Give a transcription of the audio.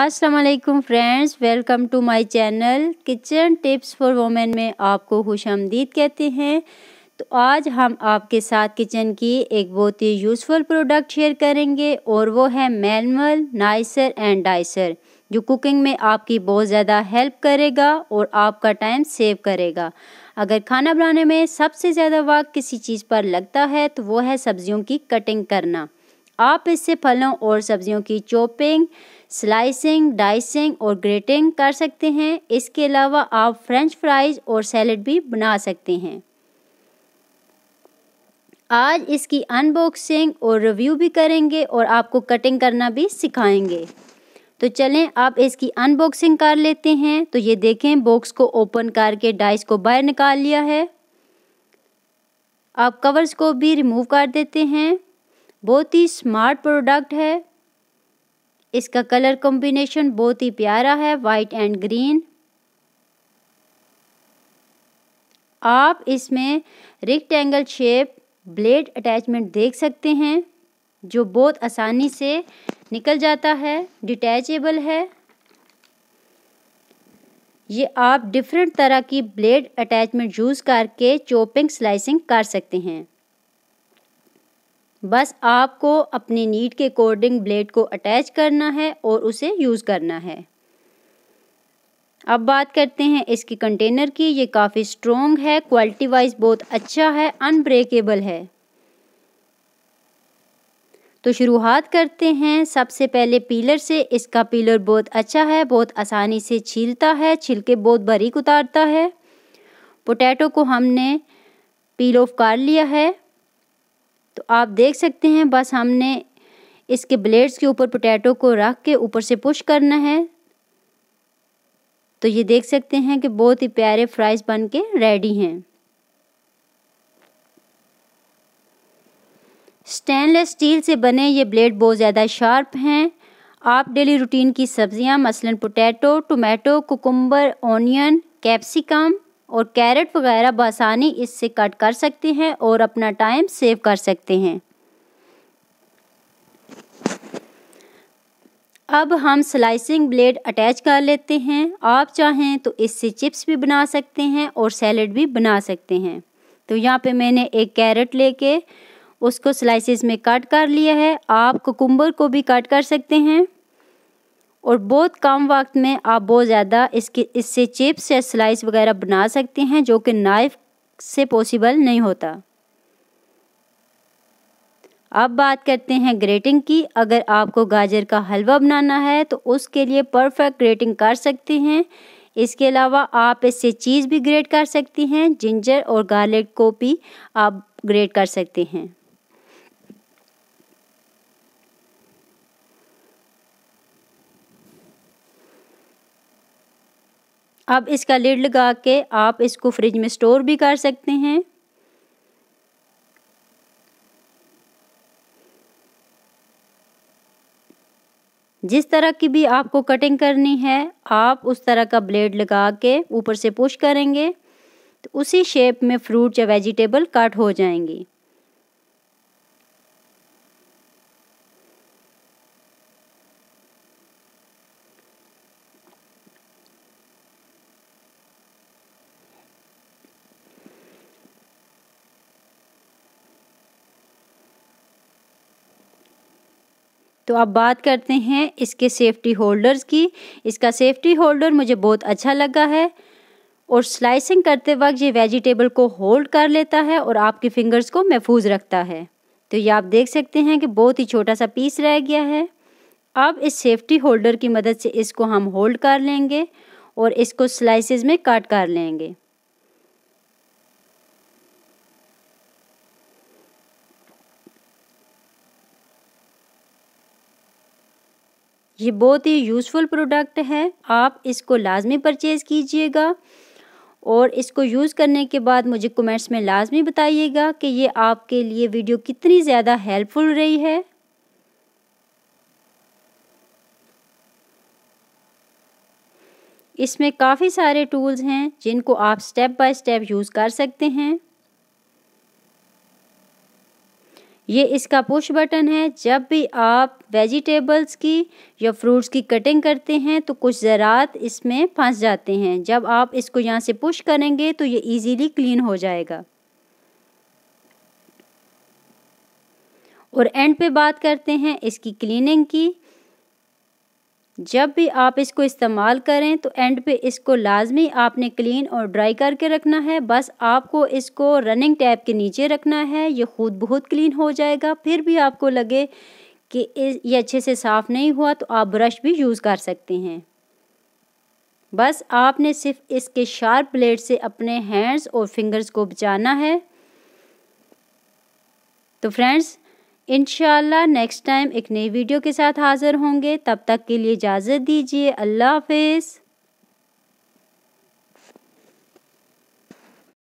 Aslam friends welcome to my channel kitchen tips for women में आपको खुश आमदीद कहते हैं तो आज हम आपके साथ किचन की एक बहुत ही यूज़फुल प्रोडक्ट शेयर करेंगे और वो है मैनुअल नाइसर एंड डाइसर जो कुकिंग में आपकी बहुत ज़्यादा हेल्प करेगा और आपका टाइम सेव करेगा अगर खाना बनाने में सबसे ज़्यादा वक्त किसी चीज़ पर लगता है तो वो है सब्जियों की कटिंग करना आप इससे फलों और सब्जियों की चॉपिंग स्लाइसिंग डाइसिंग और ग्रेटिंग कर सकते हैं इसके अलावा आप फ्रेंच फ्राइज और सैलड भी बना सकते हैं आज इसकी अनबॉक्सिंग और रिव्यू भी करेंगे और आपको कटिंग करना भी सिखाएंगे तो चलें आप इसकी अनबॉक्सिंग कर लेते हैं तो ये देखें बॉक्स को ओपन करके डाइस को बाहर निकाल लिया है आप कवर्स को भी रिमूव कर देते हैं बहुत ही स्मार्ट प्रोडक्ट है इसका कलर कॉम्बिनेशन बहुत ही प्यारा है वाइट एंड ग्रीन आप इसमें रिक्टेंगल शेप ब्लेड अटैचमेंट देख सकते हैं जो बहुत आसानी से निकल जाता है डिटैचेबल है ये आप डिफरेंट तरह की ब्लेड अटैचमेंट यूज़ करके चॉपिंग स्लाइसिंग कर सकते हैं बस आपको अपनी नीड के अकॉर्डिंग ब्लेड को अटैच करना है और उसे यूज़ करना है अब बात करते हैं इसकी कंटेनर की ये काफ़ी स्ट्रॉन्ग है क्वालिटी वाइज बहुत अच्छा है अनब्रेकेबल है तो शुरुआत करते हैं सबसे पहले पीलर से इसका पीलर बहुत अच्छा है बहुत आसानी से छीलता है छिलके बहुत बारीक उतारता है पोटैटो को हमने पील ऑफ कर लिया है तो आप देख सकते हैं बस हमने इसके ब्लेड्स के ऊपर पोटैटो को रख के ऊपर से पुश करना है तो ये देख सकते हैं कि बहुत ही प्यारे फ्राइज़ बन के रेडी हैं स्टेनलेस स्टील से बने ये ब्लेड बहुत ज़्यादा शार्प हैं आप डेली रूटीन की सब्जियां मसलन potato tomato cucumber onion capsicum और कैरेट वगैरह बसानी इससे कट कर सकते हैं और अपना टाइम सेव कर सकते हैं अब हम स्लाइसिंग ब्लेड अटैच कर लेते हैं आप चाहें तो इससे चिप्स भी बना सकते हैं और सैलड भी बना सकते हैं तो यहाँ पे मैंने एक कैरेट लेके उसको स्लाइसेस में कट कर लिया है आप कुकुम्बर को भी कट कर सकते हैं और बहुत कम वक्त में आप बहुत ज़्यादा इसके इससे चिप्स या स्लाइस वगैरह बना सकते हैं जो कि नाइफ से पॉसिबल नहीं होता अब बात करते हैं ग्रेटिंग की अगर आपको गाजर का हलवा बनाना है तो उसके लिए परफेक्ट ग्रेटिंग कर सकते हैं इसके अलावा आप इससे चीज़ भी ग्रेट कर सकती हैं जिंजर और गार्लिक को भी आप ग्रेट कर सकते हैं अब इसका लिड लगा के आप इसको फ्रिज में स्टोर भी कर सकते हैं जिस तरह की भी आपको कटिंग करनी है आप उस तरह का ब्लेड लगा के ऊपर से पुश करेंगे तो उसी शेप में फ्रूट या वेजिटेबल कट हो जाएंगी तो अब बात करते हैं इसके सेफ्टी होल्डर्स की इसका सेफ्टी होल्डर मुझे बहुत अच्छा लगा है और स्लाइसिंग करते वक्त ये वेजिटेबल को होल्ड कर लेता है और आपकी फिंगर्स को महफूज रखता है तो ये आप देख सकते हैं कि बहुत ही छोटा सा पीस रह गया है अब इस सेफ्टी होल्डर की मदद से इसको हम होल्ड कर लेंगे और इसको स्लाइसेस में काट कर लेंगे ये बहुत ही यूज़फुल प्रोडक्ट है आप इसको लाजमी परचेज़ कीजिएगा और इसको यूज़ करने के बाद मुझे कमेंट्स में लाजमी बताइएगा कि ये आपके लिए वीडियो कितनी ज़्यादा हेल्पफुल रही है इसमें काफ़ी सारे टूल्स हैं जिनको आप स्टेप बाय स्टेप यूज़ कर सकते हैं ये इसका पुश बटन है जब भी आप वेजिटेबल्स की या फ्रूट्स की कटिंग करते हैं तो कुछ ज़रात इसमें फंस जाते हैं जब आप इसको यहाँ से पुश करेंगे तो ये इजीली क्लीन हो जाएगा और एंड पे बात करते हैं इसकी क्लीनिंग की जब भी आप इसको इस्तेमाल करें तो एंड पे इसको लाजमी आपने क्लीन और ड्राई करके रखना है बस आपको इसको रनिंग टैप के नीचे रखना है ये खुद बहुत क्लीन हो जाएगा फिर भी आपको लगे कि ये अच्छे से साफ़ नहीं हुआ तो आप ब्रश भी यूज़ कर सकते हैं बस आपने सिर्फ इसके शार्प ब्लेड से अपने हैंड्स और फिंगर्स को बचाना है तो फ्रेंड्स इन नेक्स्ट टाइम एक नई वीडियो के साथ हाज़िर होंगे तब तक के लिए इजाज़त दीजिए अल्लाह हाफिज़